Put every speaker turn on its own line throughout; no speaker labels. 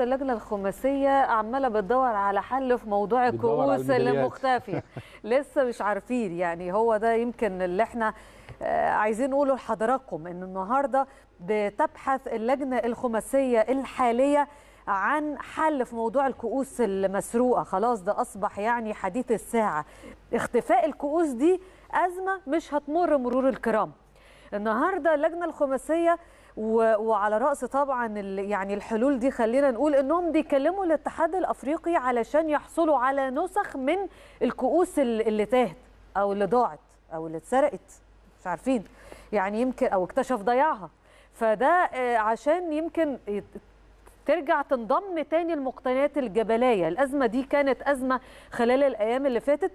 النهارده اللجنه الخماسيه عماله بتدور على حل في موضوع الكؤوس اللي مختفيه لسه مش عارفين يعني هو ده يمكن اللي احنا آه، عايزين نقوله لحضراتكم ان النهارده بتبحث اللجنه الخماسيه الحاليه عن حل في موضوع الكؤوس المسروقه خلاص ده اصبح يعني حديث الساعه اختفاء الكؤوس دي ازمه مش هتمر مرور الكرام النهارده اللجنه الخماسيه وعلى راس طبعا يعني الحلول دي خلينا نقول انهم بيكلموا الاتحاد الافريقي علشان يحصلوا على نسخ من الكؤوس اللي تاهت او اللي ضاعت او اللي اتسرقت مش عارفين يعني يمكن او اكتشف ضياعها فده آه، عشان يمكن ترجع تنضم تاني المقتنيات الجبليه الازمه دي كانت ازمه خلال الايام اللي فاتت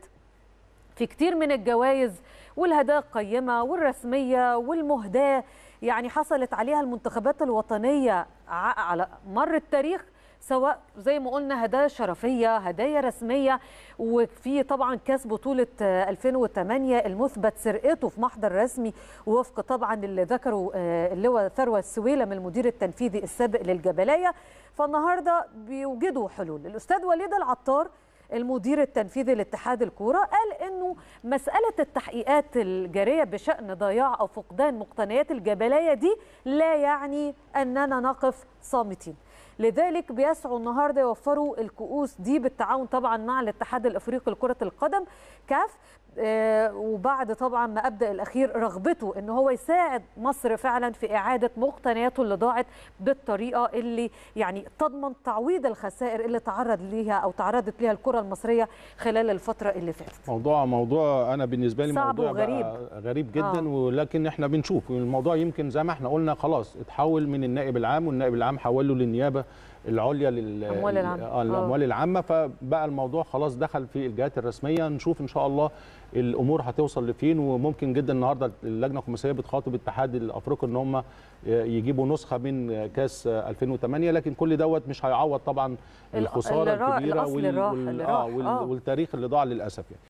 في كتير من الجوائز والهدايا القيمة والرسمية والمهداة يعني حصلت عليها المنتخبات الوطنية على مر التاريخ سواء زي ما قلنا هدايا شرفية هدايا رسمية وفي طبعا كاس بطولة 2008 المثبت سرقته في محضر رسمي وفق طبعا اللي ذكره آه، اللواء ثروة السويلم المدير التنفيذي السابق للجبلية فالنهاردة بيوجدوا حلول الأستاذ وليد العطار المدير التنفيذي لاتحاد الكوره قال انه مساله التحقيقات الجاريه بشان ضياع او فقدان مقتنيات الجبليه دي لا يعني اننا نقف صامتين لذلك بيسعوا النهارده يوفروا الكؤوس دي بالتعاون طبعا مع الاتحاد الافريقي لكره القدم كاف آه، وبعد طبعا ما ابدا الاخير رغبته ان هو يساعد مصر فعلا في اعاده مقتنياته اللي ضاعت بالطريقه اللي يعني تضمن تعويض الخسائر اللي تعرض ليها او تعرضت ليها الكره المصريه خلال الفتره اللي فاتت.
موضوع موضوع انا بالنسبه لي صعب موضوع غريب غريب جدا آه. ولكن احنا بنشوف الموضوع يمكن زي ما احنا قلنا خلاص اتحول من النائب العام والنائب العام حوله للنيابه العليا للاموال العامه آه، الاموال آه. العامه فبقى الموضوع خلاص دخل في الجهات الرسميه نشوف ان شاء الله الامور هتوصل لفين وممكن جدا النهارده اللجنه الخماسيه بتخاطب الاتحاد الافريقي ان هم يجيبوا نسخه من كاس 2008 لكن كل دوت مش هيعوض طبعا الخساره الكبيره وال... آه، وال... آه والتاريخ اللي ضاع للاسف يعني